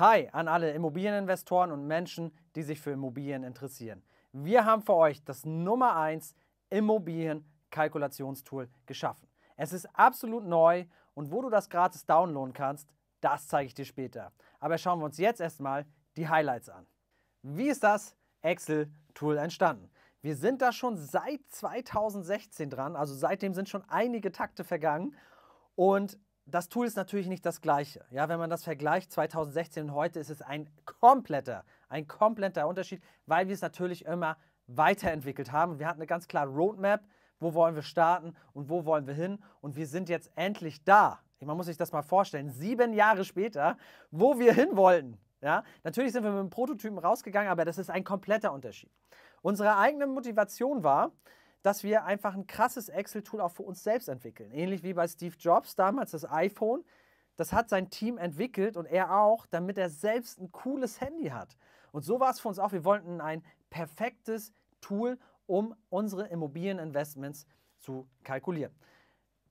Hi an alle Immobilieninvestoren und Menschen, die sich für Immobilien interessieren. Wir haben für euch das Nummer 1 Immobilienkalkulationstool geschaffen. Es ist absolut neu und wo du das gratis downloaden kannst, das zeige ich dir später. Aber schauen wir uns jetzt erstmal die Highlights an. Wie ist das Excel-Tool entstanden? Wir sind da schon seit 2016 dran, also seitdem sind schon einige Takte vergangen und das Tool ist natürlich nicht das gleiche. Ja, wenn man das vergleicht 2016 und heute, ist es ein kompletter, ein kompletter Unterschied, weil wir es natürlich immer weiterentwickelt haben. Wir hatten eine ganz klare Roadmap, wo wollen wir starten und wo wollen wir hin. Und wir sind jetzt endlich da. Man muss sich das mal vorstellen, sieben Jahre später, wo wir hin wollten. Ja, natürlich sind wir mit dem Prototypen rausgegangen, aber das ist ein kompletter Unterschied. Unsere eigene Motivation war, dass wir einfach ein krasses Excel-Tool auch für uns selbst entwickeln. Ähnlich wie bei Steve Jobs damals das iPhone. Das hat sein Team entwickelt und er auch, damit er selbst ein cooles Handy hat. Und so war es für uns auch. Wir wollten ein perfektes Tool, um unsere Immobilieninvestments zu kalkulieren.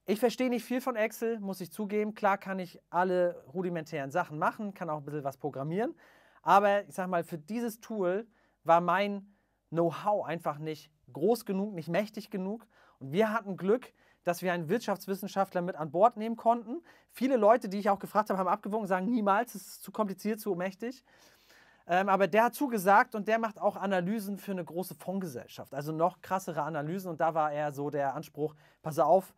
Ich verstehe nicht viel von Excel, muss ich zugeben. Klar kann ich alle rudimentären Sachen machen, kann auch ein bisschen was programmieren. Aber ich sag mal, für dieses Tool war mein Know-how einfach nicht groß genug, nicht mächtig genug. Und wir hatten Glück, dass wir einen Wirtschaftswissenschaftler mit an Bord nehmen konnten. Viele Leute, die ich auch gefragt habe, haben abgewogen sagen, niemals, es ist zu kompliziert, zu mächtig. Ähm, aber der hat zugesagt und der macht auch Analysen für eine große Fondsgesellschaft. Also noch krassere Analysen. Und da war eher so der Anspruch, pass auf,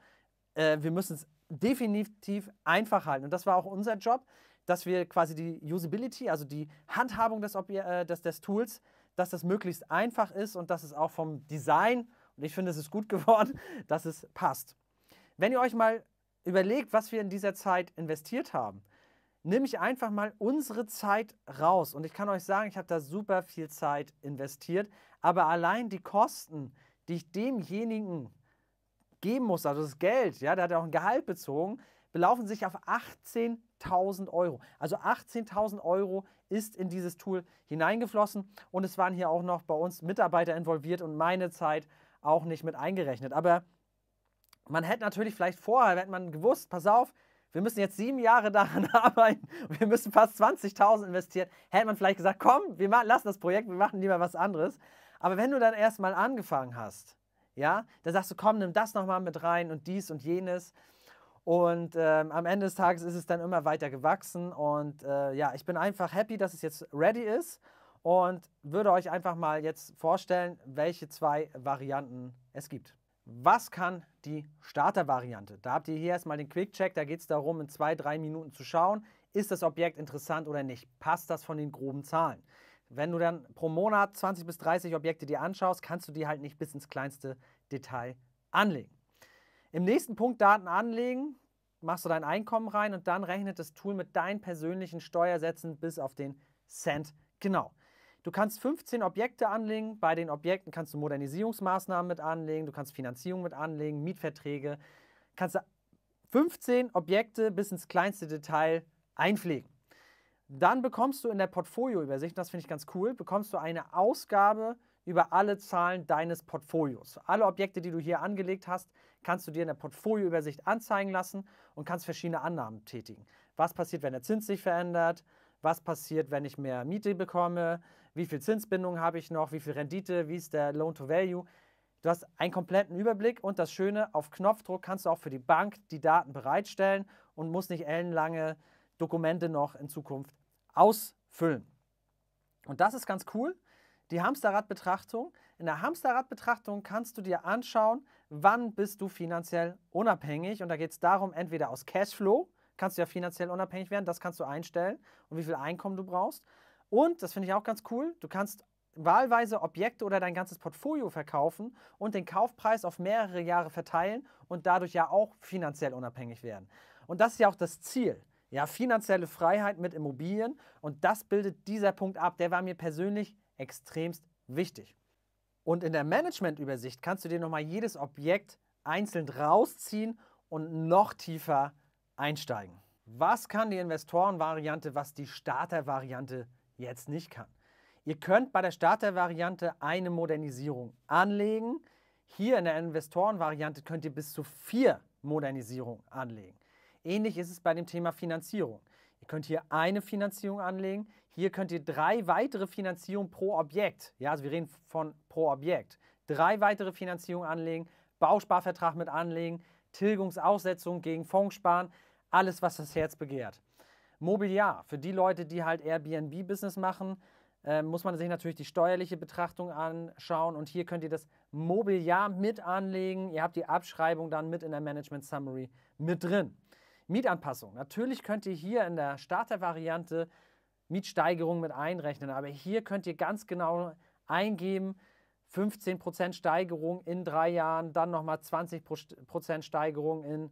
äh, wir müssen es definitiv einfach halten. Und das war auch unser Job, dass wir quasi die Usability, also die Handhabung des, Ob äh, des, des Tools, dass das möglichst einfach ist und dass es auch vom Design, und ich finde, es ist gut geworden, dass es passt. Wenn ihr euch mal überlegt, was wir in dieser Zeit investiert haben, nehme ich einfach mal unsere Zeit raus. Und ich kann euch sagen, ich habe da super viel Zeit investiert, aber allein die Kosten, die ich demjenigen geben muss, also das Geld, ja, der hat ja auch ein Gehalt bezogen, belaufen sich auf 18.000 Euro. Also 18.000 Euro, ist in dieses Tool hineingeflossen und es waren hier auch noch bei uns Mitarbeiter involviert und meine Zeit auch nicht mit eingerechnet. Aber man hätte natürlich vielleicht vorher, hätte man gewusst, pass auf, wir müssen jetzt sieben Jahre daran arbeiten, wir müssen fast 20.000 investieren, hätte man vielleicht gesagt, komm, wir lassen das Projekt, wir machen lieber was anderes. Aber wenn du dann erstmal angefangen hast, ja, dann sagst du, komm, nimm das nochmal mit rein und dies und jenes. Und ähm, am Ende des Tages ist es dann immer weiter gewachsen. Und äh, ja, ich bin einfach happy, dass es jetzt ready ist und würde euch einfach mal jetzt vorstellen, welche zwei Varianten es gibt. Was kann die Starter-Variante? Da habt ihr hier erstmal den Quick-Check. Da geht es darum, in zwei, drei Minuten zu schauen, ist das Objekt interessant oder nicht? Passt das von den groben Zahlen? Wenn du dann pro Monat 20 bis 30 Objekte dir anschaust, kannst du die halt nicht bis ins kleinste Detail anlegen. Im nächsten Punkt Daten anlegen, machst du dein Einkommen rein und dann rechnet das Tool mit deinen persönlichen Steuersätzen bis auf den Cent genau. Du kannst 15 Objekte anlegen. Bei den Objekten kannst du Modernisierungsmaßnahmen mit anlegen, du kannst Finanzierung mit anlegen, Mietverträge. Kannst du 15 Objekte bis ins kleinste Detail einpflegen. Dann bekommst du in der Portfolioübersicht, das finde ich ganz cool, bekommst du eine Ausgabe über alle Zahlen deines Portfolios. Alle Objekte, die du hier angelegt hast, kannst du dir in der Portfolioübersicht anzeigen lassen und kannst verschiedene Annahmen tätigen. Was passiert, wenn der Zins sich verändert? Was passiert, wenn ich mehr Miete bekomme? Wie viel Zinsbindung habe ich noch? Wie viel Rendite? Wie ist der Loan to Value? Du hast einen kompletten Überblick und das Schöne, auf Knopfdruck kannst du auch für die Bank die Daten bereitstellen und musst nicht ellenlange Dokumente noch in Zukunft ausfüllen. Und das ist ganz cool. Die Hamsterradbetrachtung. In der Hamsterradbetrachtung kannst du dir anschauen, wann bist du finanziell unabhängig? Und da geht es darum, entweder aus Cashflow, kannst du ja finanziell unabhängig werden, das kannst du einstellen und wie viel Einkommen du brauchst. Und, das finde ich auch ganz cool, du kannst wahlweise Objekte oder dein ganzes Portfolio verkaufen und den Kaufpreis auf mehrere Jahre verteilen und dadurch ja auch finanziell unabhängig werden. Und das ist ja auch das Ziel. Ja, finanzielle Freiheit mit Immobilien und das bildet dieser Punkt ab. Der war mir persönlich extremst wichtig. Und in der Management-Übersicht kannst du dir nochmal jedes Objekt einzeln rausziehen und noch tiefer einsteigen. Was kann die Investoren-Variante, was die Starter-Variante jetzt nicht kann? Ihr könnt bei der Starter-Variante eine Modernisierung anlegen. Hier in der Investoren-Variante könnt ihr bis zu vier Modernisierungen anlegen. Ähnlich ist es bei dem Thema Finanzierung könnt hier eine Finanzierung anlegen. Hier könnt ihr drei weitere Finanzierungen pro Objekt, ja, also wir reden von pro Objekt, drei weitere Finanzierungen anlegen, Bausparvertrag mit anlegen, Tilgungsaussetzung gegen Fonds sparen, alles, was das Herz begehrt. Mobiliar, für die Leute, die halt Airbnb-Business machen, äh, muss man sich natürlich die steuerliche Betrachtung anschauen und hier könnt ihr das Mobiliar mit anlegen. Ihr habt die Abschreibung dann mit in der Management Summary mit drin. Mietanpassung. Natürlich könnt ihr hier in der Startervariante Mietsteigerung mit einrechnen, aber hier könnt ihr ganz genau eingeben, 15% Steigerung in drei Jahren, dann nochmal 20% Steigerung in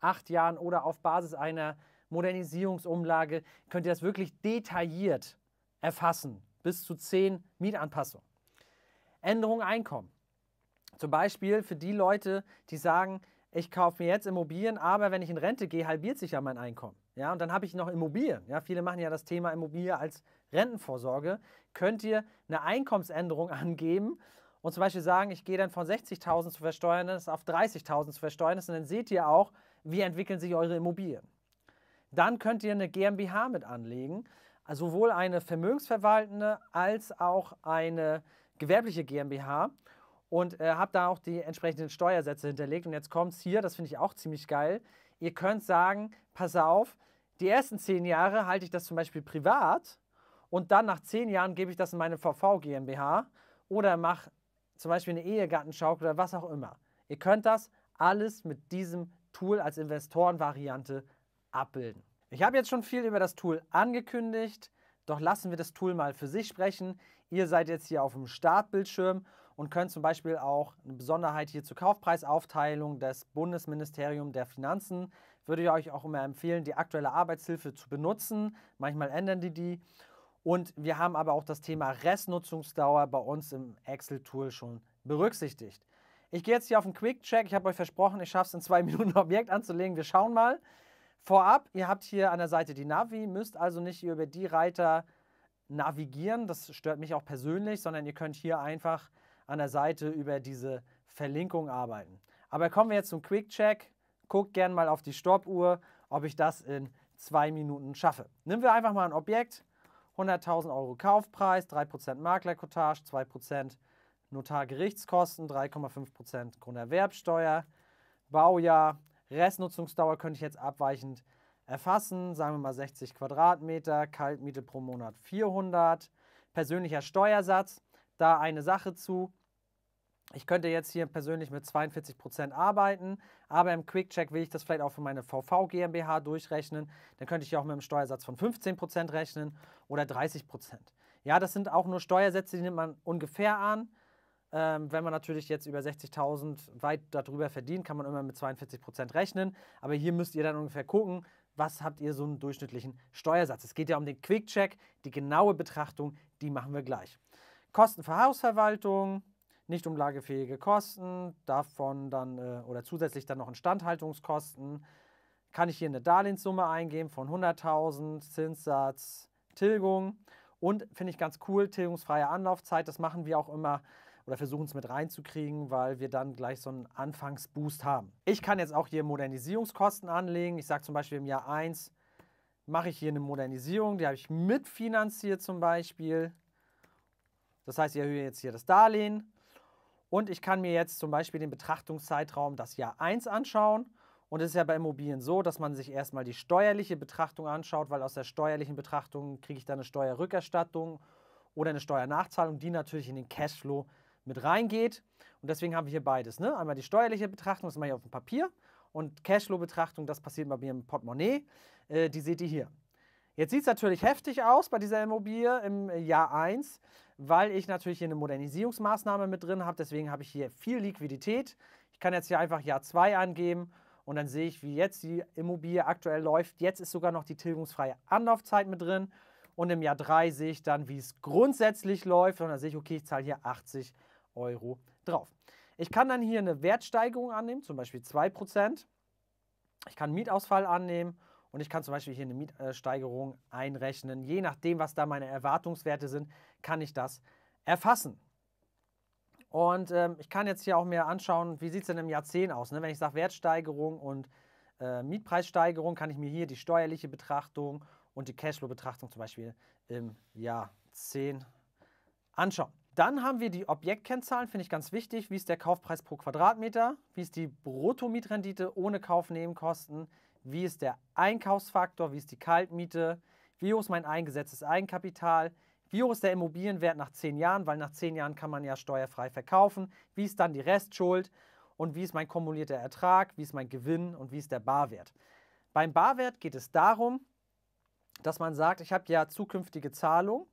acht Jahren oder auf Basis einer Modernisierungsumlage könnt ihr das wirklich detailliert erfassen. Bis zu 10 Mietanpassungen. Änderung Einkommen. Zum Beispiel für die Leute, die sagen, ich kaufe mir jetzt Immobilien, aber wenn ich in Rente gehe, halbiert sich ja mein Einkommen. Ja, und dann habe ich noch Immobilien. Ja, viele machen ja das Thema Immobilie als Rentenvorsorge. Könnt ihr eine Einkommensänderung angeben und zum Beispiel sagen, ich gehe dann von 60.000 zu versteuern, ist auf 30.000 zu versteuern, ist, und dann seht ihr auch, wie entwickeln sich eure Immobilien. Dann könnt ihr eine GmbH mit anlegen, sowohl eine vermögensverwaltende als auch eine gewerbliche GmbH und äh, habe da auch die entsprechenden Steuersätze hinterlegt. Und jetzt kommt es hier, das finde ich auch ziemlich geil. Ihr könnt sagen, pass auf, die ersten zehn Jahre halte ich das zum Beispiel privat und dann nach zehn Jahren gebe ich das in meine VV GmbH oder mache zum Beispiel eine Ehegattenschaukel oder was auch immer. Ihr könnt das alles mit diesem Tool als Investorenvariante abbilden. Ich habe jetzt schon viel über das Tool angekündigt, doch lassen wir das Tool mal für sich sprechen. Ihr seid jetzt hier auf dem Startbildschirm und können zum Beispiel auch eine Besonderheit hier zur Kaufpreisaufteilung des Bundesministeriums der Finanzen. Würde ich euch auch immer empfehlen, die aktuelle Arbeitshilfe zu benutzen. Manchmal ändern die die. Und wir haben aber auch das Thema Restnutzungsdauer bei uns im Excel-Tool schon berücksichtigt. Ich gehe jetzt hier auf einen Quick-Check. Ich habe euch versprochen, ich schaffe es in zwei Minuten, ein Objekt anzulegen. Wir schauen mal. Vorab, ihr habt hier an der Seite die Navi, müsst also nicht über die Reiter navigieren. Das stört mich auch persönlich, sondern ihr könnt hier einfach an der Seite über diese Verlinkung arbeiten. Aber kommen wir jetzt zum Quick-Check. Guckt gerne mal auf die Stoppuhr, ob ich das in zwei Minuten schaffe. Nehmen wir einfach mal ein Objekt, 100.000 Euro Kaufpreis, 3% Maklerkotage, 2% Notargerichtskosten, 3,5% Grunderwerbsteuer, Baujahr, Restnutzungsdauer könnte ich jetzt abweichend erfassen, sagen wir mal 60 Quadratmeter, Kaltmiete pro Monat 400, persönlicher Steuersatz, da eine Sache zu. Ich könnte jetzt hier persönlich mit 42% arbeiten, aber im Quick-Check will ich das vielleicht auch für meine VV GmbH durchrechnen. Dann könnte ich ja auch mit einem Steuersatz von 15% rechnen oder 30%. Ja, das sind auch nur Steuersätze, die nimmt man ungefähr an. Ähm, wenn man natürlich jetzt über 60.000 weit darüber verdient, kann man immer mit 42% rechnen. Aber hier müsst ihr dann ungefähr gucken, was habt ihr so einen durchschnittlichen Steuersatz. Es geht ja um den Quick-Check, die genaue Betrachtung, die machen wir gleich. Kosten für Hausverwaltung, nicht umlagefähige Kosten, davon dann äh, oder zusätzlich dann noch Instandhaltungskosten. Kann ich hier eine Darlehenssumme eingeben von 100.000, Zinssatz, Tilgung und finde ich ganz cool, tilgungsfreie Anlaufzeit. Das machen wir auch immer oder versuchen es mit reinzukriegen, weil wir dann gleich so einen Anfangsboost haben. Ich kann jetzt auch hier Modernisierungskosten anlegen. Ich sage zum Beispiel im Jahr 1 mache ich hier eine Modernisierung, die habe ich mitfinanziert zum Beispiel. Das heißt, ich erhöhe jetzt hier das Darlehen und ich kann mir jetzt zum Beispiel den Betrachtungszeitraum das Jahr 1 anschauen. Und es ist ja bei Immobilien so, dass man sich erstmal die steuerliche Betrachtung anschaut, weil aus der steuerlichen Betrachtung kriege ich dann eine Steuerrückerstattung oder eine Steuernachzahlung, die natürlich in den Cashflow mit reingeht. Und deswegen haben wir hier beides. Ne? Einmal die steuerliche Betrachtung, das mache ich auf dem Papier. Und Cashflow-Betrachtung, das passiert bei mir im Portemonnaie. Äh, die seht ihr hier. Jetzt sieht es natürlich heftig aus bei dieser Immobilie im Jahr 1 weil ich natürlich hier eine Modernisierungsmaßnahme mit drin habe. Deswegen habe ich hier viel Liquidität. Ich kann jetzt hier einfach Jahr 2 angeben und dann sehe ich, wie jetzt die Immobilie aktuell läuft. Jetzt ist sogar noch die tilgungsfreie Anlaufzeit mit drin. Und im Jahr 3 sehe ich dann, wie es grundsätzlich läuft. Und dann sehe ich, okay, ich zahle hier 80 Euro drauf. Ich kann dann hier eine Wertsteigerung annehmen, zum Beispiel 2%. Ich kann Mietausfall annehmen und ich kann zum Beispiel hier eine Mietsteigerung einrechnen. Je nachdem, was da meine Erwartungswerte sind, kann ich das erfassen. Und ähm, ich kann jetzt hier auch mir anschauen, wie sieht es denn im Jahrzehnt aus. Ne? Wenn ich sage Wertsteigerung und äh, Mietpreissteigerung, kann ich mir hier die steuerliche Betrachtung und die Cashflow-Betrachtung zum Beispiel im Jahr 10 anschauen. Dann haben wir die Objektkennzahlen, finde ich ganz wichtig. Wie ist der Kaufpreis pro Quadratmeter? Wie ist die Bruttomietrendite ohne Kaufnebenkosten? wie ist der Einkaufsfaktor, wie ist die Kaltmiete, wie hoch ist mein eingesetztes Eigenkapital, wie hoch ist der Immobilienwert nach zehn Jahren, weil nach zehn Jahren kann man ja steuerfrei verkaufen, wie ist dann die Restschuld und wie ist mein kumulierter Ertrag, wie ist mein Gewinn und wie ist der Barwert. Beim Barwert geht es darum, dass man sagt, ich habe ja zukünftige Zahlungen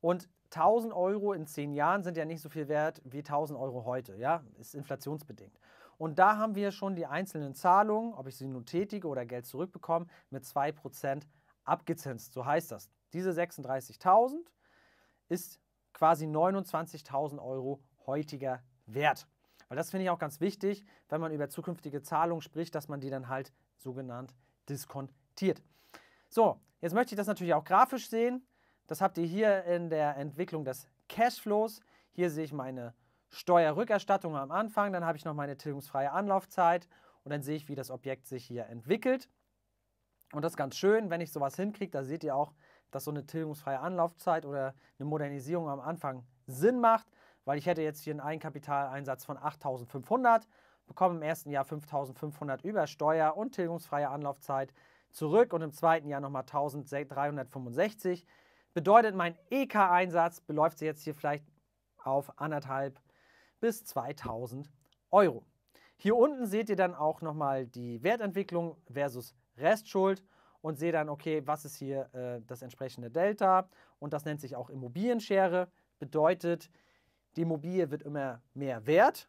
und 1000 Euro in zehn Jahren sind ja nicht so viel wert wie 1000 Euro heute, ja, ist inflationsbedingt. Und da haben wir schon die einzelnen Zahlungen, ob ich sie nun tätige oder Geld zurückbekomme, mit 2% abgezinst. So heißt das. Diese 36.000 ist quasi 29.000 Euro heutiger Wert. Weil das finde ich auch ganz wichtig, wenn man über zukünftige Zahlungen spricht, dass man die dann halt sogenannt diskontiert. So, jetzt möchte ich das natürlich auch grafisch sehen. Das habt ihr hier in der Entwicklung des Cashflows. Hier sehe ich meine Steuerrückerstattung am Anfang, dann habe ich noch meine tilgungsfreie Anlaufzeit und dann sehe ich, wie das Objekt sich hier entwickelt. Und das ist ganz schön, wenn ich sowas hinkriege, da seht ihr auch, dass so eine tilgungsfreie Anlaufzeit oder eine Modernisierung am Anfang Sinn macht, weil ich hätte jetzt hier einen Eigenkapitaleinsatz von 8.500, bekomme im ersten Jahr 5.500 über Steuer und tilgungsfreie Anlaufzeit zurück und im zweiten Jahr nochmal 1.365. Bedeutet, mein EK-Einsatz beläuft sich jetzt hier vielleicht auf anderthalb bis 2000 Euro. Hier unten seht ihr dann auch nochmal die Wertentwicklung versus Restschuld und seht dann, okay, was ist hier äh, das entsprechende Delta und das nennt sich auch Immobilienschere, bedeutet, die Immobilie wird immer mehr wert,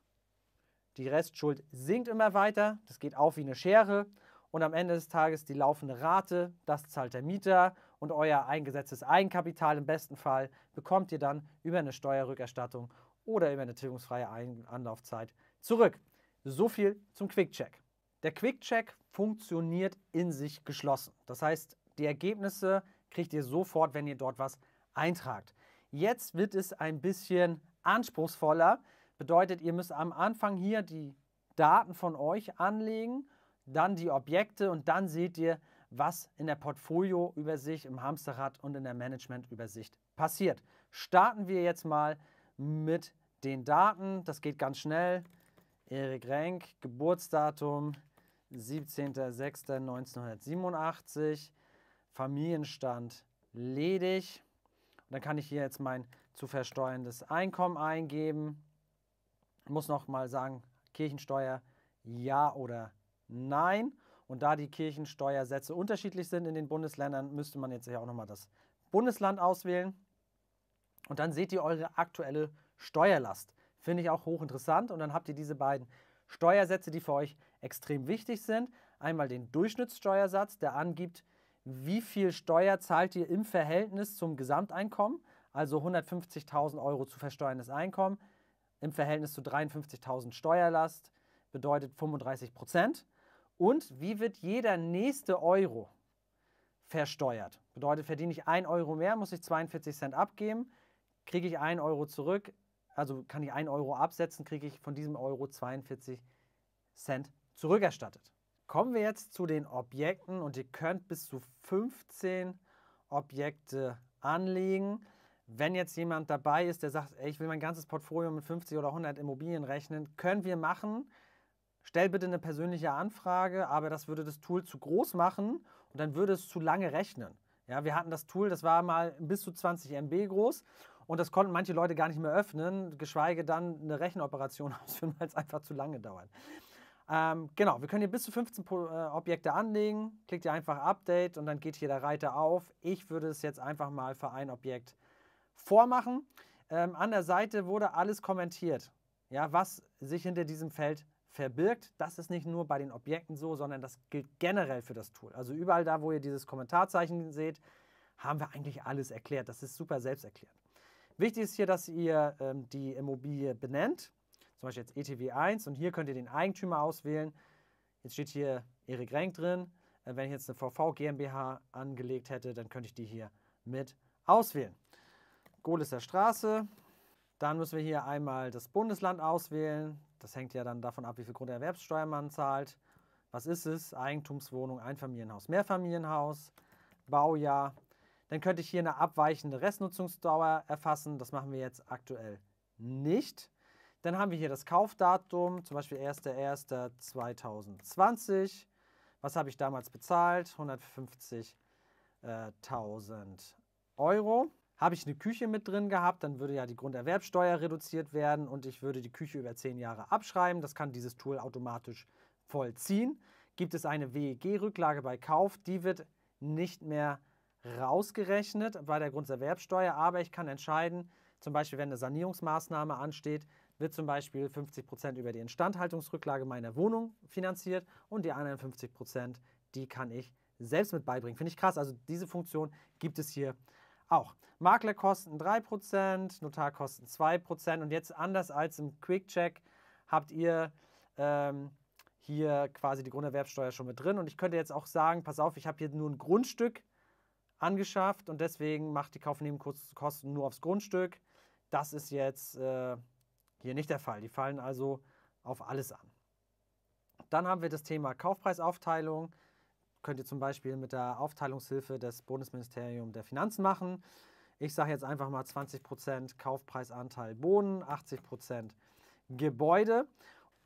die Restschuld sinkt immer weiter, das geht auf wie eine Schere und am Ende des Tages die laufende Rate, das zahlt der Mieter und euer eingesetztes Eigenkapital im besten Fall bekommt ihr dann über eine Steuerrückerstattung oder über eine tilgungsfreie Anlaufzeit zurück. So viel zum Quick-Check. Der Quick-Check funktioniert in sich geschlossen. Das heißt, die Ergebnisse kriegt ihr sofort, wenn ihr dort was eintragt. Jetzt wird es ein bisschen anspruchsvoller. Bedeutet, ihr müsst am Anfang hier die Daten von euch anlegen, dann die Objekte und dann seht ihr, was in der Portfolioübersicht, im Hamsterrad und in der Managementübersicht passiert. Starten wir jetzt mal mit den Daten. Das geht ganz schnell. Erik Renk, Geburtsdatum 17.06.1987, Familienstand ledig. Und dann kann ich hier jetzt mein zu versteuerndes Einkommen eingeben. Ich muss noch mal sagen, Kirchensteuer ja oder nein. Und da die Kirchensteuersätze unterschiedlich sind in den Bundesländern, müsste man jetzt hier auch nochmal das Bundesland auswählen. Und dann seht ihr eure aktuelle Steuerlast. Finde ich auch hochinteressant. Und dann habt ihr diese beiden Steuersätze, die für euch extrem wichtig sind. Einmal den Durchschnittssteuersatz, der angibt, wie viel Steuer zahlt ihr im Verhältnis zum Gesamteinkommen, also 150.000 Euro zu versteuerndes Einkommen im Verhältnis zu 53.000 Steuerlast, bedeutet 35 Prozent. Und wie wird jeder nächste Euro versteuert? Bedeutet, verdiene ich 1 Euro mehr, muss ich 42 Cent abgeben, kriege ich 1 Euro zurück, also kann ich 1 Euro absetzen, kriege ich von diesem Euro 42 Cent zurückerstattet. Kommen wir jetzt zu den Objekten und ihr könnt bis zu 15 Objekte anlegen. Wenn jetzt jemand dabei ist, der sagt, ey, ich will mein ganzes Portfolio mit 50 oder 100 Immobilien rechnen, können wir machen. Stell bitte eine persönliche Anfrage, aber das würde das Tool zu groß machen und dann würde es zu lange rechnen. Ja, wir hatten das Tool, das war mal bis zu 20 MB groß und das konnten manche Leute gar nicht mehr öffnen, geschweige dann eine Rechenoperation ausführen, weil es einfach zu lange dauert. Ähm, genau, wir können hier bis zu 15 äh, Objekte anlegen. Klickt ihr einfach Update und dann geht hier der Reiter auf. Ich würde es jetzt einfach mal für ein Objekt vormachen. Ähm, an der Seite wurde alles kommentiert, ja, was sich hinter diesem Feld verbirgt. Das ist nicht nur bei den Objekten so, sondern das gilt generell für das Tool. Also überall da, wo ihr dieses Kommentarzeichen seht, haben wir eigentlich alles erklärt. Das ist super selbsterklärend. Wichtig ist hier, dass ihr ähm, die Immobilie benennt, zum Beispiel jetzt ETW 1 und hier könnt ihr den Eigentümer auswählen. Jetzt steht hier Erik Renk drin. Äh, wenn ich jetzt eine VV GmbH angelegt hätte, dann könnte ich die hier mit auswählen. Gohlister Straße. Dann müssen wir hier einmal das Bundesland auswählen. Das hängt ja dann davon ab, wie viel Grunderwerbssteuer man zahlt. Was ist es? Eigentumswohnung, Einfamilienhaus, Mehrfamilienhaus, Baujahr, dann könnte ich hier eine abweichende Restnutzungsdauer erfassen. Das machen wir jetzt aktuell nicht. Dann haben wir hier das Kaufdatum, zum Beispiel 1.1.2020. Was habe ich damals bezahlt? 150.000 äh, Euro. Habe ich eine Küche mit drin gehabt, dann würde ja die Grunderwerbsteuer reduziert werden und ich würde die Küche über 10 Jahre abschreiben. Das kann dieses Tool automatisch vollziehen. Gibt es eine WEG-Rücklage bei Kauf, die wird nicht mehr rausgerechnet bei der Grunderwerbsteuer, aber ich kann entscheiden, zum Beispiel, wenn eine Sanierungsmaßnahme ansteht, wird zum Beispiel 50% Prozent über die Instandhaltungsrücklage meiner Wohnung finanziert und die anderen 50%, Prozent, die kann ich selbst mit beibringen. Finde ich krass. Also diese Funktion gibt es hier auch. Maklerkosten 3%, Notarkosten 2% und jetzt anders als im Quick-Check habt ihr ähm, hier quasi die Grunderwerbsteuer schon mit drin und ich könnte jetzt auch sagen, pass auf, ich habe hier nur ein Grundstück angeschafft und deswegen macht die Kaufnebenkosten nur aufs Grundstück. Das ist jetzt äh, hier nicht der Fall. Die fallen also auf alles an. Dann haben wir das Thema Kaufpreisaufteilung. Könnt ihr zum Beispiel mit der Aufteilungshilfe des Bundesministeriums der Finanzen machen. Ich sage jetzt einfach mal 20% Kaufpreisanteil Boden, 80% Gebäude.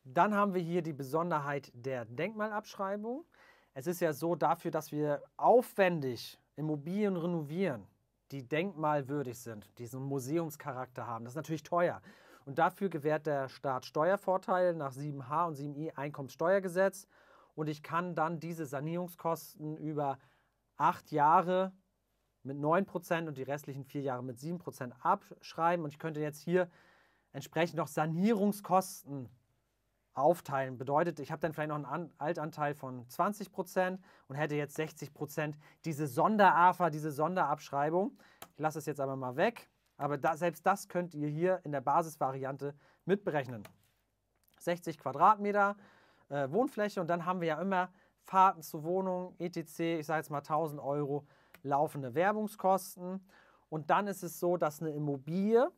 Dann haben wir hier die Besonderheit der Denkmalabschreibung. Es ist ja so, dafür, dass wir aufwendig Immobilien renovieren, die denkmalwürdig sind, die so einen Museumscharakter haben. Das ist natürlich teuer. Und dafür gewährt der Staat Steuervorteile nach 7h und 7i Einkommenssteuergesetz. Und ich kann dann diese Sanierungskosten über acht Jahre mit 9% und die restlichen vier Jahre mit 7% abschreiben. Und ich könnte jetzt hier entsprechend noch Sanierungskosten aufteilen. Bedeutet, ich habe dann vielleicht noch einen Altanteil von 20% Prozent und hätte jetzt 60% Prozent diese Sonderafa, diese Sonderabschreibung. Ich lasse es jetzt aber mal weg, aber da, selbst das könnt ihr hier in der Basisvariante mitberechnen. 60 Quadratmeter äh, Wohnfläche und dann haben wir ja immer Fahrten zu Wohnungen, etc., ich sage jetzt mal 1000 Euro laufende Werbungskosten. Und dann ist es so, dass eine Immobilie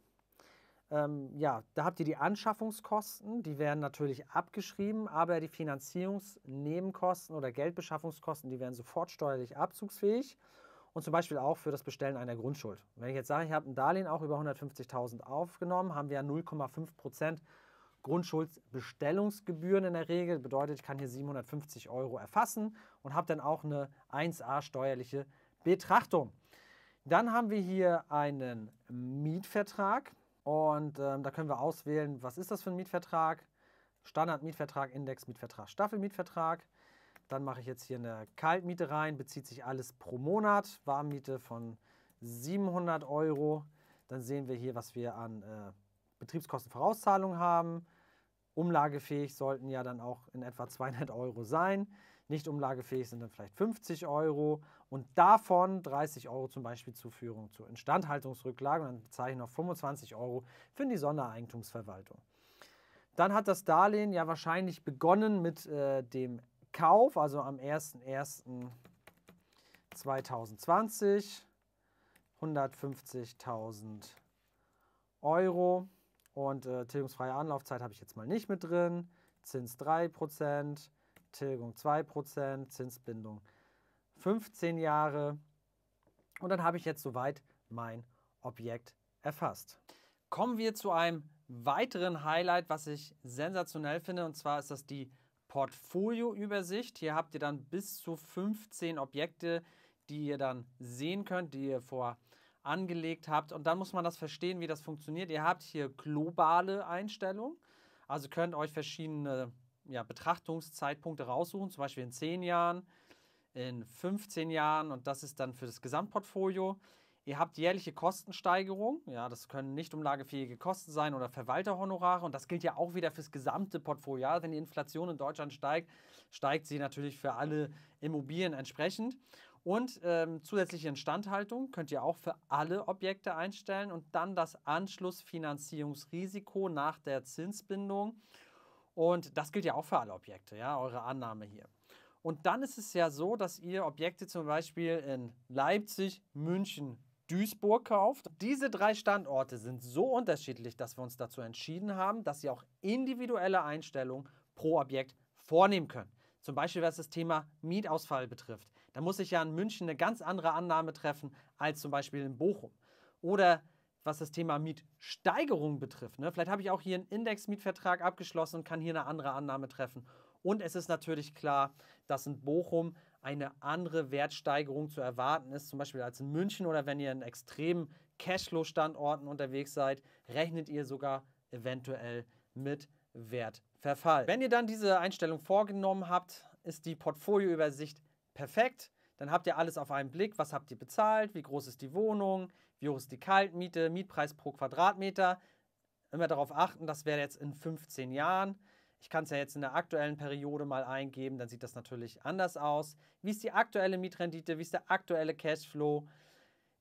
ähm, ja, da habt ihr die Anschaffungskosten, die werden natürlich abgeschrieben, aber die Finanzierungsnebenkosten oder Geldbeschaffungskosten, die werden sofort steuerlich abzugsfähig und zum Beispiel auch für das Bestellen einer Grundschuld. Wenn ich jetzt sage, ich habe ein Darlehen auch über 150.000 aufgenommen, haben wir 0,5 Prozent Grundschuldbestellungsgebühren in der Regel. Bedeutet, ich kann hier 750 Euro erfassen und habe dann auch eine 1a steuerliche Betrachtung. Dann haben wir hier einen Mietvertrag. Und ähm, da können wir auswählen, was ist das für ein Mietvertrag? Standard-Mietvertrag, Index-Mietvertrag, Staffel-Mietvertrag. Dann mache ich jetzt hier eine Kaltmiete rein, bezieht sich alles pro Monat. Warmmiete von 700 Euro. Dann sehen wir hier, was wir an äh, Betriebskostenvorauszahlung haben. Umlagefähig sollten ja dann auch in etwa 200 Euro sein. Nicht umlagefähig sind dann vielleicht 50 Euro und davon 30 Euro zum Beispiel zur Führung zur Instandhaltungsrücklage und dann bezahle ich noch 25 Euro für die Sondereigentumsverwaltung. Dann hat das Darlehen ja wahrscheinlich begonnen mit äh, dem Kauf, also am 01.01.2020 150.000 Euro und äh, tilgungsfreie Anlaufzeit habe ich jetzt mal nicht mit drin. Zins 3%, Tilgung 2%, Zinsbindung 3%. 15 Jahre. Und dann habe ich jetzt soweit mein Objekt erfasst. Kommen wir zu einem weiteren Highlight, was ich sensationell finde, und zwar ist das die Portfolioübersicht. Hier habt ihr dann bis zu 15 Objekte, die ihr dann sehen könnt, die ihr vor angelegt habt. Und dann muss man das verstehen, wie das funktioniert. Ihr habt hier globale Einstellungen, also könnt euch verschiedene ja, Betrachtungszeitpunkte raussuchen, zum Beispiel in 10 Jahren, in 15 Jahren und das ist dann für das Gesamtportfolio. Ihr habt jährliche Kostensteigerung, ja, das können nicht umlagefähige Kosten sein oder Verwalterhonorare und das gilt ja auch wieder fürs gesamte Portfolio. wenn die Inflation in Deutschland steigt, steigt sie natürlich für alle Immobilien entsprechend. Und ähm, zusätzliche Instandhaltung könnt ihr auch für alle Objekte einstellen und dann das Anschlussfinanzierungsrisiko nach der Zinsbindung. Und das gilt ja auch für alle Objekte, ja, eure Annahme hier. Und dann ist es ja so, dass ihr Objekte zum Beispiel in Leipzig, München, Duisburg kauft. Diese drei Standorte sind so unterschiedlich, dass wir uns dazu entschieden haben, dass sie auch individuelle Einstellungen pro Objekt vornehmen können. Zum Beispiel, was das Thema Mietausfall betrifft. Da muss ich ja in München eine ganz andere Annahme treffen als zum Beispiel in Bochum. Oder was das Thema Mietsteigerung betrifft. Ne? Vielleicht habe ich auch hier einen Indexmietvertrag abgeschlossen und kann hier eine andere Annahme treffen. Und es ist natürlich klar, dass in Bochum eine andere Wertsteigerung zu erwarten ist, zum Beispiel als in München oder wenn ihr in extremen Cashflow-Standorten unterwegs seid, rechnet ihr sogar eventuell mit Wertverfall. Wenn ihr dann diese Einstellung vorgenommen habt, ist die Portfolioübersicht perfekt. Dann habt ihr alles auf einen Blick. Was habt ihr bezahlt? Wie groß ist die Wohnung? Wie hoch ist die Kaltmiete? Mietpreis pro Quadratmeter? Immer darauf achten, das wäre jetzt in 15 Jahren. Ich kann es ja jetzt in der aktuellen Periode mal eingeben, dann sieht das natürlich anders aus. Wie ist die aktuelle Mietrendite? Wie ist der aktuelle Cashflow?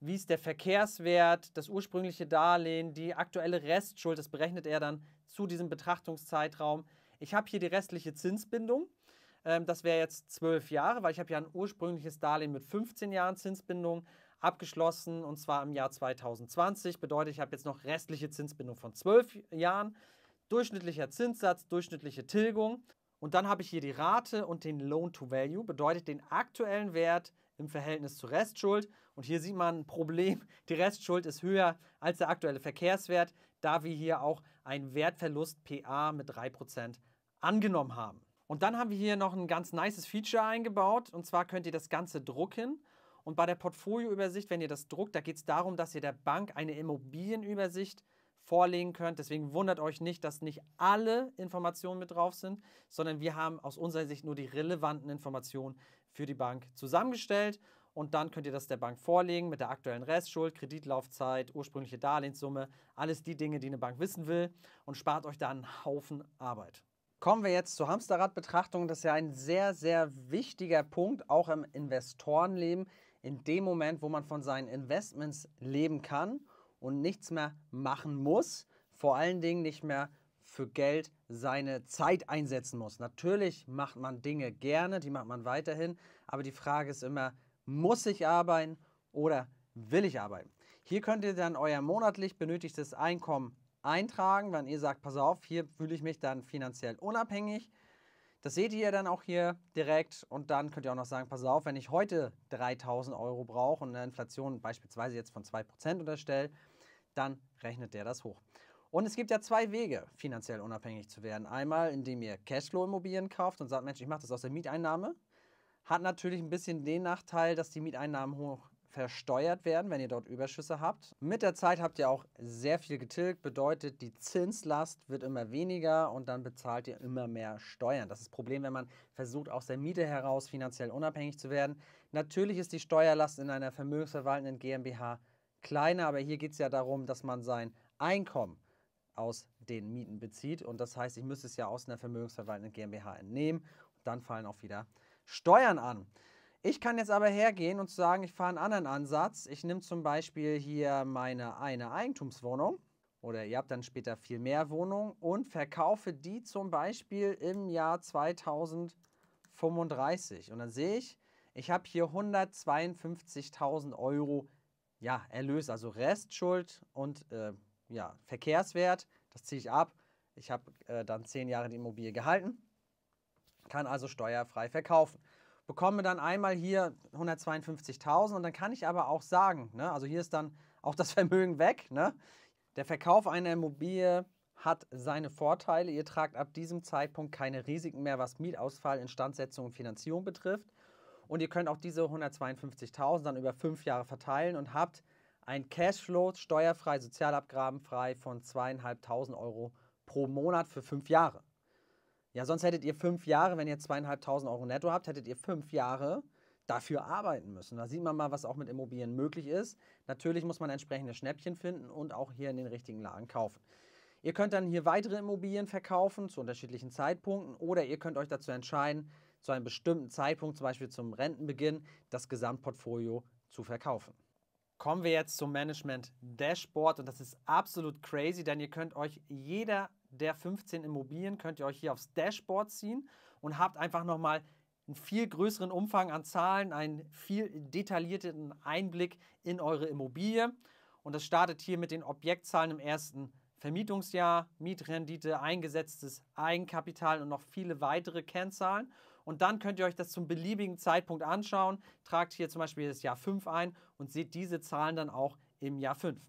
Wie ist der Verkehrswert, das ursprüngliche Darlehen, die aktuelle Restschuld? Das berechnet er dann zu diesem Betrachtungszeitraum. Ich habe hier die restliche Zinsbindung. Ähm, das wäre jetzt zwölf Jahre, weil ich habe ja ein ursprüngliches Darlehen mit 15 Jahren Zinsbindung abgeschlossen und zwar im Jahr 2020. Bedeutet, ich habe jetzt noch restliche Zinsbindung von zwölf Jahren durchschnittlicher Zinssatz, durchschnittliche Tilgung. Und dann habe ich hier die Rate und den Loan-to-Value, bedeutet den aktuellen Wert im Verhältnis zur Restschuld. Und hier sieht man ein Problem, die Restschuld ist höher als der aktuelle Verkehrswert, da wir hier auch einen Wertverlust PA mit 3% angenommen haben. Und dann haben wir hier noch ein ganz nices Feature eingebaut. Und zwar könnt ihr das Ganze drucken. Und bei der Portfolioübersicht, wenn ihr das druckt, da geht es darum, dass ihr der Bank eine Immobilienübersicht vorlegen könnt. Deswegen wundert euch nicht, dass nicht alle Informationen mit drauf sind, sondern wir haben aus unserer Sicht nur die relevanten Informationen für die Bank zusammengestellt und dann könnt ihr das der Bank vorlegen mit der aktuellen Restschuld, Kreditlaufzeit, ursprüngliche Darlehenssumme, alles die Dinge, die eine Bank wissen will und spart euch da einen Haufen Arbeit. Kommen wir jetzt zur Hamsterradbetrachtung. Das ist ja ein sehr, sehr wichtiger Punkt, auch im Investorenleben. In dem Moment, wo man von seinen Investments leben kann und nichts mehr machen muss, vor allen Dingen nicht mehr für Geld seine Zeit einsetzen muss. Natürlich macht man Dinge gerne, die macht man weiterhin, aber die Frage ist immer, muss ich arbeiten oder will ich arbeiten? Hier könnt ihr dann euer monatlich benötigtes Einkommen eintragen, wenn ihr sagt, pass auf, hier fühle ich mich dann finanziell unabhängig. Das seht ihr dann auch hier direkt und dann könnt ihr auch noch sagen, pass auf, wenn ich heute 3000 Euro brauche und eine Inflation beispielsweise jetzt von 2% unterstelle, dann rechnet der das hoch. Und es gibt ja zwei Wege, finanziell unabhängig zu werden. Einmal, indem ihr Cashflow-Immobilien kauft und sagt, Mensch, ich mache das aus der Mieteinnahme. Hat natürlich ein bisschen den Nachteil, dass die Mieteinnahmen hoch versteuert werden, wenn ihr dort Überschüsse habt. Mit der Zeit habt ihr auch sehr viel getilgt, bedeutet die Zinslast wird immer weniger und dann bezahlt ihr immer mehr Steuern. Das ist das Problem, wenn man versucht, aus der Miete heraus finanziell unabhängig zu werden. Natürlich ist die Steuerlast in einer vermögensverwaltenden GmbH kleiner, aber hier geht es ja darum, dass man sein Einkommen aus den Mieten bezieht. Und das heißt, ich müsste es ja aus einer vermögensverwaltenden GmbH entnehmen. Und dann fallen auch wieder Steuern an. Ich kann jetzt aber hergehen und sagen, ich fahre einen anderen Ansatz. Ich nehme zum Beispiel hier meine eine Eigentumswohnung oder ihr habt dann später viel mehr Wohnungen und verkaufe die zum Beispiel im Jahr 2035. Und dann sehe ich, ich habe hier 152.000 Euro ja, Erlös, also Restschuld und äh, ja, Verkehrswert, das ziehe ich ab. Ich habe äh, dann zehn Jahre die Immobilie gehalten, kann also steuerfrei verkaufen. Bekomme dann einmal hier 152.000 und dann kann ich aber auch sagen, ne, also hier ist dann auch das Vermögen weg. Ne? Der Verkauf einer Immobilie hat seine Vorteile. Ihr tragt ab diesem Zeitpunkt keine Risiken mehr, was Mietausfall, Instandsetzung und Finanzierung betrifft. Und ihr könnt auch diese 152.000 dann über fünf Jahre verteilen und habt ein Cashflow steuerfrei, sozialabgrabenfrei von zweieinhalbtausend Euro pro Monat für fünf Jahre. Ja, sonst hättet ihr fünf Jahre, wenn ihr zweieinhalbtausend Euro netto habt, hättet ihr fünf Jahre dafür arbeiten müssen. Da sieht man mal, was auch mit Immobilien möglich ist. Natürlich muss man entsprechende Schnäppchen finden und auch hier in den richtigen Lagen kaufen. Ihr könnt dann hier weitere Immobilien verkaufen zu unterschiedlichen Zeitpunkten oder ihr könnt euch dazu entscheiden, zu einem bestimmten Zeitpunkt, zum Beispiel zum Rentenbeginn, das Gesamtportfolio zu verkaufen. Kommen wir jetzt zum Management Dashboard und das ist absolut crazy, denn ihr könnt euch jeder der 15 Immobilien könnt ihr euch hier aufs Dashboard ziehen und habt einfach nochmal einen viel größeren Umfang an Zahlen, einen viel detaillierteren Einblick in eure Immobilie. Und das startet hier mit den Objektzahlen im ersten Vermietungsjahr, Mietrendite, eingesetztes Eigenkapital und noch viele weitere Kennzahlen. Und dann könnt ihr euch das zum beliebigen Zeitpunkt anschauen, tragt hier zum Beispiel das Jahr 5 ein und seht diese Zahlen dann auch im Jahr 5.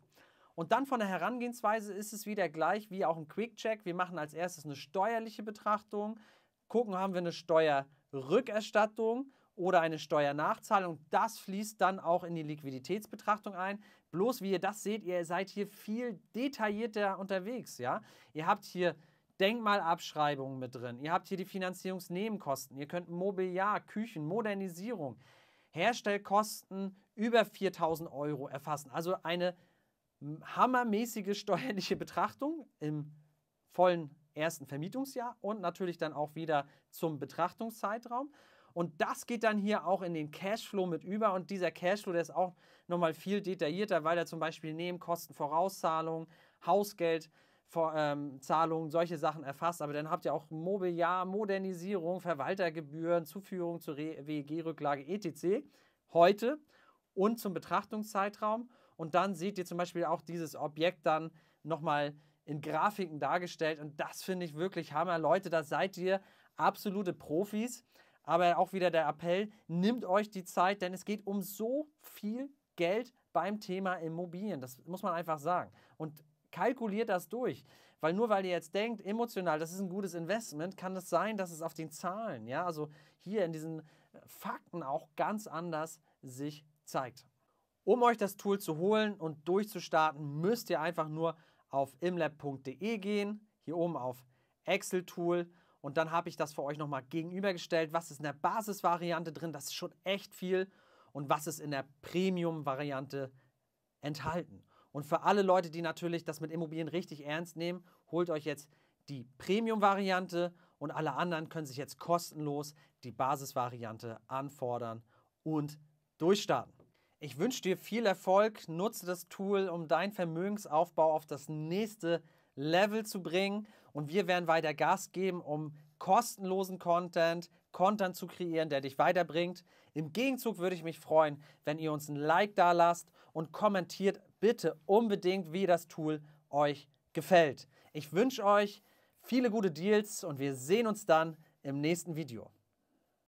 Und dann von der Herangehensweise ist es wieder gleich wie auch ein Quick-Check. Wir machen als erstes eine steuerliche Betrachtung, gucken, haben wir eine Steuerrückerstattung oder eine Steuernachzahlung. Das fließt dann auch in die Liquiditätsbetrachtung ein. Bloß wie ihr das seht, ihr seid hier viel detaillierter unterwegs. Ja? Ihr habt hier Denkmalabschreibungen mit drin. Ihr habt hier die Finanzierungsnebenkosten. Ihr könnt Mobiliar, Küchen, Modernisierung, Herstellkosten über 4000 Euro erfassen. Also eine hammermäßige steuerliche Betrachtung im vollen ersten Vermietungsjahr und natürlich dann auch wieder zum Betrachtungszeitraum. Und das geht dann hier auch in den Cashflow mit über. Und dieser Cashflow, der ist auch nochmal viel detaillierter, weil er zum Beispiel Nebenkosten, Vorauszahlungen, Hausgeld, ähm, Zahlungen, solche Sachen erfasst, aber dann habt ihr auch Mobiliar, Modernisierung, Verwaltergebühren, Zuführung zur WEG-Rücklage etc. heute und zum Betrachtungszeitraum. Und dann seht ihr zum Beispiel auch dieses Objekt dann nochmal in Grafiken dargestellt. Und das finde ich wirklich Hammer. Leute, da seid ihr absolute Profis. Aber auch wieder der Appell, nimmt euch die Zeit, denn es geht um so viel Geld beim Thema Immobilien. Das muss man einfach sagen. Und Kalkuliert das durch, weil nur weil ihr jetzt denkt, emotional, das ist ein gutes Investment, kann es sein, dass es auf den Zahlen, ja, also hier in diesen äh, Fakten auch ganz anders sich zeigt. Um euch das Tool zu holen und durchzustarten, müsst ihr einfach nur auf imlab.de gehen, hier oben auf Excel-Tool und dann habe ich das für euch nochmal gegenübergestellt. Was ist in der Basisvariante drin? Das ist schon echt viel. Und was ist in der Premium-Variante enthalten? Und für alle Leute, die natürlich das mit Immobilien richtig ernst nehmen, holt euch jetzt die Premium-Variante und alle anderen können sich jetzt kostenlos die Basis-Variante anfordern und durchstarten. Ich wünsche dir viel Erfolg, nutze das Tool, um deinen Vermögensaufbau auf das nächste Level zu bringen und wir werden weiter Gas geben, um kostenlosen Content, Content zu kreieren, der dich weiterbringt. Im Gegenzug würde ich mich freuen, wenn ihr uns ein Like da lasst und kommentiert bitte unbedingt, wie das Tool euch gefällt. Ich wünsche euch viele gute Deals und wir sehen uns dann im nächsten Video.